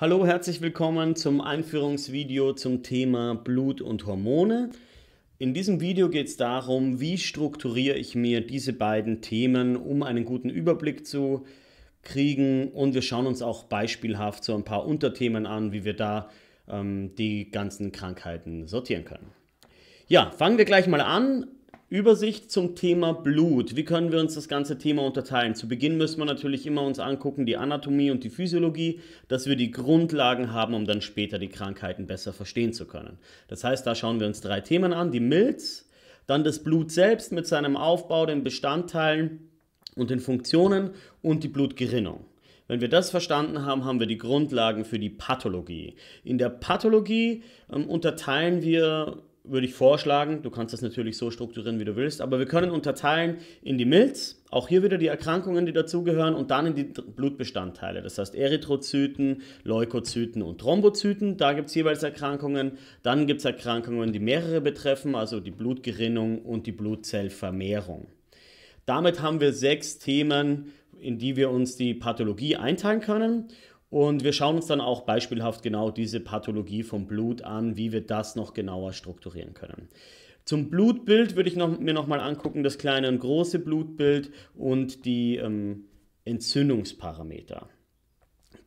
Hallo, herzlich willkommen zum Einführungsvideo zum Thema Blut und Hormone. In diesem Video geht es darum, wie strukturiere ich mir diese beiden Themen, um einen guten Überblick zu kriegen. Und wir schauen uns auch beispielhaft so ein paar Unterthemen an, wie wir da ähm, die ganzen Krankheiten sortieren können. Ja, fangen wir gleich mal an. Übersicht zum Thema Blut. Wie können wir uns das ganze Thema unterteilen? Zu Beginn müssen wir natürlich immer uns angucken die Anatomie und die Physiologie, dass wir die Grundlagen haben, um dann später die Krankheiten besser verstehen zu können. Das heißt, da schauen wir uns drei Themen an, die Milz, dann das Blut selbst mit seinem Aufbau, den Bestandteilen und den Funktionen und die Blutgerinnung. Wenn wir das verstanden haben, haben wir die Grundlagen für die Pathologie. In der Pathologie ähm, unterteilen wir würde ich vorschlagen, du kannst das natürlich so strukturieren, wie du willst, aber wir können unterteilen in die Milz, auch hier wieder die Erkrankungen, die dazugehören, und dann in die Blutbestandteile, das heißt Erythrozyten, Leukozyten und Thrombozyten, da gibt es jeweils Erkrankungen. Dann gibt es Erkrankungen, die mehrere betreffen, also die Blutgerinnung und die Blutzellvermehrung. Damit haben wir sechs Themen, in die wir uns die Pathologie einteilen können. Und wir schauen uns dann auch beispielhaft genau diese Pathologie vom Blut an, wie wir das noch genauer strukturieren können. Zum Blutbild würde ich noch, mir nochmal angucken, das kleine und große Blutbild und die ähm, Entzündungsparameter.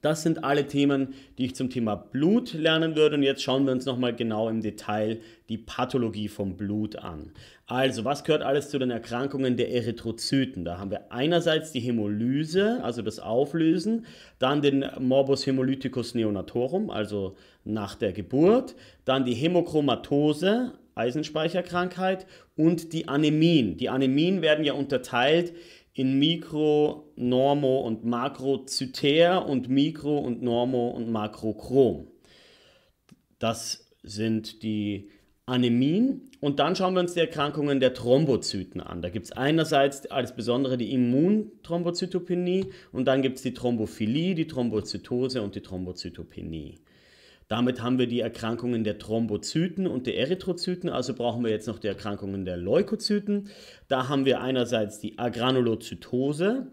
Das sind alle Themen, die ich zum Thema Blut lernen würde. Und jetzt schauen wir uns nochmal genau im Detail die Pathologie vom Blut an. Also, was gehört alles zu den Erkrankungen der Erythrozyten? Da haben wir einerseits die Hämolyse, also das Auflösen, dann den Morbus Hämolyticus neonatorum, also nach der Geburt, dann die Hämochromatose, Eisenspeicherkrankheit und die Anämien. Die Anämien werden ja unterteilt in Mikro, Normo und Makrozytär und Mikro und Normo und Makrochrom. Das sind die Anämien. Und dann schauen wir uns die Erkrankungen der Thrombozyten an. Da gibt es einerseits als Besondere die Immunthrombozytopenie und dann gibt es die Thrombophilie, die Thrombozytose und die Thrombozytopenie. Damit haben wir die Erkrankungen der Thrombozyten und der Erythrozyten, also brauchen wir jetzt noch die Erkrankungen der Leukozyten. Da haben wir einerseits die Agranulozytose,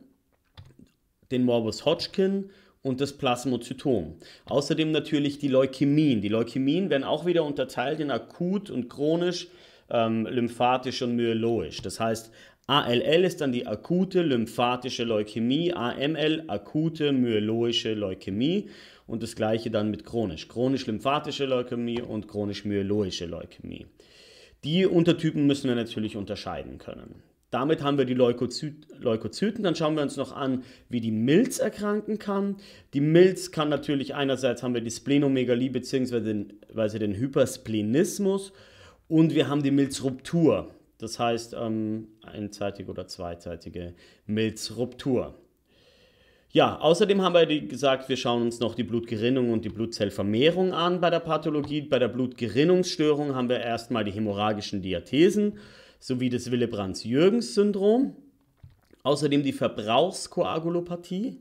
den Morbus Hodgkin und das Plasmozytom. Außerdem natürlich die Leukämien. Die Leukämien werden auch wieder unterteilt in akut und chronisch, ähm, lymphatisch und myeloisch. Das heißt, ALL ist dann die akute lymphatische Leukämie, AML akute myeloische Leukämie und das gleiche dann mit chronisch. Chronisch-lymphatische Leukämie und chronisch-myeloische Leukämie. Die Untertypen müssen wir natürlich unterscheiden können. Damit haben wir die Leukozy Leukozyten. Dann schauen wir uns noch an, wie die Milz erkranken kann. Die Milz kann natürlich einerseits haben wir die Splenomegalie bzw. Den, den Hypersplenismus und wir haben die Milzruptur. Das heißt ähm, einseitige oder zweiseitige Milzruptur. Ja, außerdem haben wir gesagt, wir schauen uns noch die Blutgerinnung und die Blutzellvermehrung an bei der Pathologie. Bei der Blutgerinnungsstörung haben wir erstmal die hämorrhagischen Diathesen sowie das Willebrands-Jürgens-Syndrom. Außerdem die Verbrauchskoagulopathie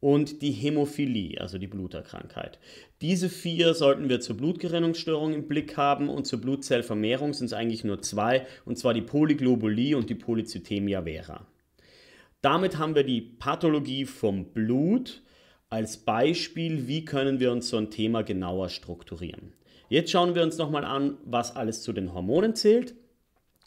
und die Hämophilie, also die Bluterkrankheit. Diese vier sollten wir zur Blutgerinnungsstörung im Blick haben und zur Blutzellvermehrung sind es eigentlich nur zwei, und zwar die Polyglobulie und die Polycythemia vera. Damit haben wir die Pathologie vom Blut als Beispiel, wie können wir uns so ein Thema genauer strukturieren. Jetzt schauen wir uns nochmal an, was alles zu den Hormonen zählt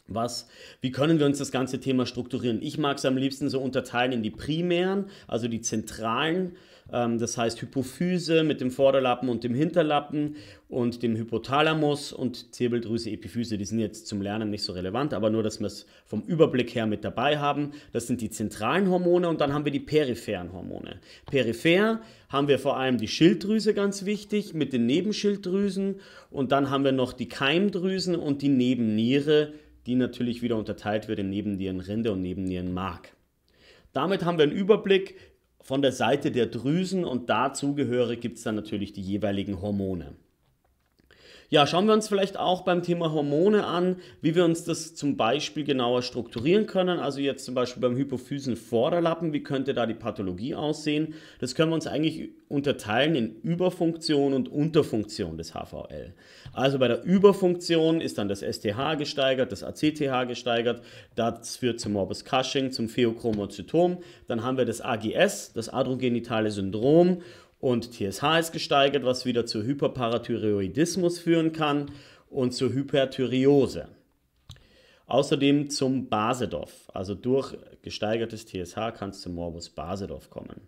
was, wie können wir uns das ganze Thema strukturieren? Ich mag es am liebsten so unterteilen in die primären, also die zentralen, ähm, das heißt Hypophyse mit dem Vorderlappen und dem Hinterlappen und dem Hypothalamus und Zirbeldrüse, Epiphyse, die sind jetzt zum Lernen nicht so relevant, aber nur, dass wir es vom Überblick her mit dabei haben. Das sind die zentralen Hormone und dann haben wir die peripheren Hormone. Peripher haben wir vor allem die Schilddrüse ganz wichtig mit den Nebenschilddrüsen und dann haben wir noch die Keimdrüsen und die Nebenniere die natürlich wieder unterteilt wird in Nebennierenrinde und Nebennierenmark. Damit haben wir einen Überblick von der Seite der Drüsen und dazugehörig gibt es dann natürlich die jeweiligen Hormone. Ja, schauen wir uns vielleicht auch beim Thema Hormone an, wie wir uns das zum Beispiel genauer strukturieren können. Also jetzt zum Beispiel beim Hypophysenvorderlappen, wie könnte da die Pathologie aussehen? Das können wir uns eigentlich unterteilen in Überfunktion und Unterfunktion des HVL. Also bei der Überfunktion ist dann das STH gesteigert, das ACTH gesteigert, das führt zum Morbus Cushing, zum Pheochromozytom. Dann haben wir das AGS, das Adrogenitale Syndrom und TSH ist gesteigert, was wieder zu Hyperparathyroidismus führen kann und zur Hyperthyreose. Außerdem zum Basedorf. Also durch gesteigertes TSH kann es zum Morbus Basedorf kommen.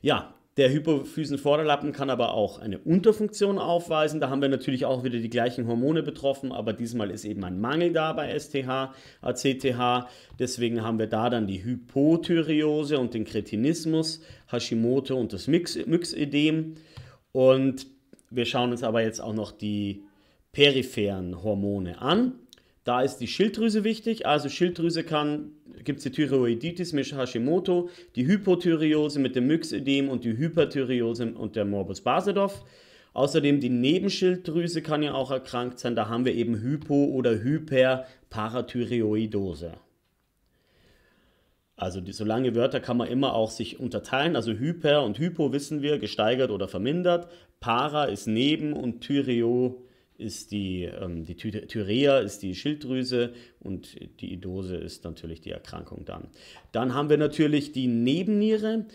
Ja, der Hypophysenvorderlappen kann aber auch eine Unterfunktion aufweisen. Da haben wir natürlich auch wieder die gleichen Hormone betroffen, aber diesmal ist eben ein Mangel da bei STH, ACTH. Äh, Deswegen haben wir da dann die Hypothyreose und den Kretinismus, Hashimoto und das Myxedem. Und wir schauen uns aber jetzt auch noch die peripheren Hormone an. Da ist die Schilddrüse wichtig, also Schilddrüse kann, gibt es die Thyroiditis mit Hashimoto, die Hypothyreose mit dem Myxedem und die Hyperthyreose und der Morbus Basedow. Außerdem die Nebenschilddrüse kann ja auch erkrankt sein, da haben wir eben Hypo- oder Hyperparathyreoidose. Also die, so lange Wörter kann man immer auch sich unterteilen. Also Hyper und Hypo wissen wir, gesteigert oder vermindert. Para ist neben und Thyreoidose ist die, ähm, die Thyrea ist die Schilddrüse und die Idose ist natürlich die Erkrankung dann. Dann haben wir natürlich die Nebenniere.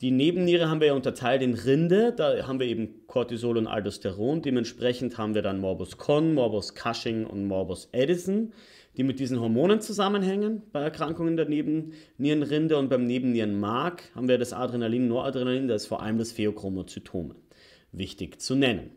Die Nebenniere haben wir ja unterteilt in Rinde, da haben wir eben Cortisol und Aldosteron. Dementsprechend haben wir dann Morbus Con, Morbus Cushing und Morbus Edison, die mit diesen Hormonen zusammenhängen bei Erkrankungen der Nebennierenrinde. Und beim Nebennierenmark haben wir das Adrenalin, Noradrenalin, da ist vor allem das Pheochromozytome wichtig zu nennen.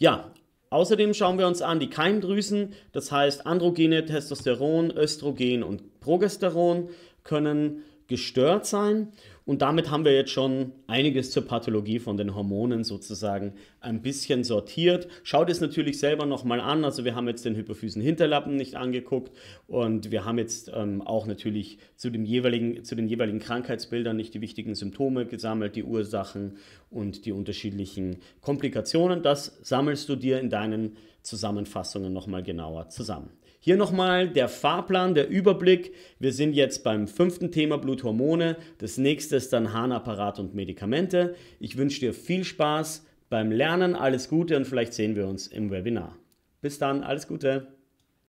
Ja, außerdem schauen wir uns an die Keimdrüsen, das heißt Androgene, Testosteron, Östrogen und Progesteron können gestört sein. Und damit haben wir jetzt schon einiges zur Pathologie von den Hormonen sozusagen ein bisschen sortiert. Schaut es natürlich selber nochmal an. Also wir haben jetzt den Hypophysen-Hinterlappen nicht angeguckt und wir haben jetzt ähm, auch natürlich zu, dem jeweiligen, zu den jeweiligen Krankheitsbildern nicht die wichtigen Symptome gesammelt, die Ursachen und die unterschiedlichen Komplikationen. Das sammelst du dir in deinen Zusammenfassungen nochmal genauer zusammen. Hier nochmal der Fahrplan, der Überblick. Wir sind jetzt beim fünften Thema Bluthormone. Das nächste ist dann Harnapparat und Medikamente. Ich wünsche dir viel Spaß beim Lernen, alles Gute und vielleicht sehen wir uns im Webinar. Bis dann, alles Gute!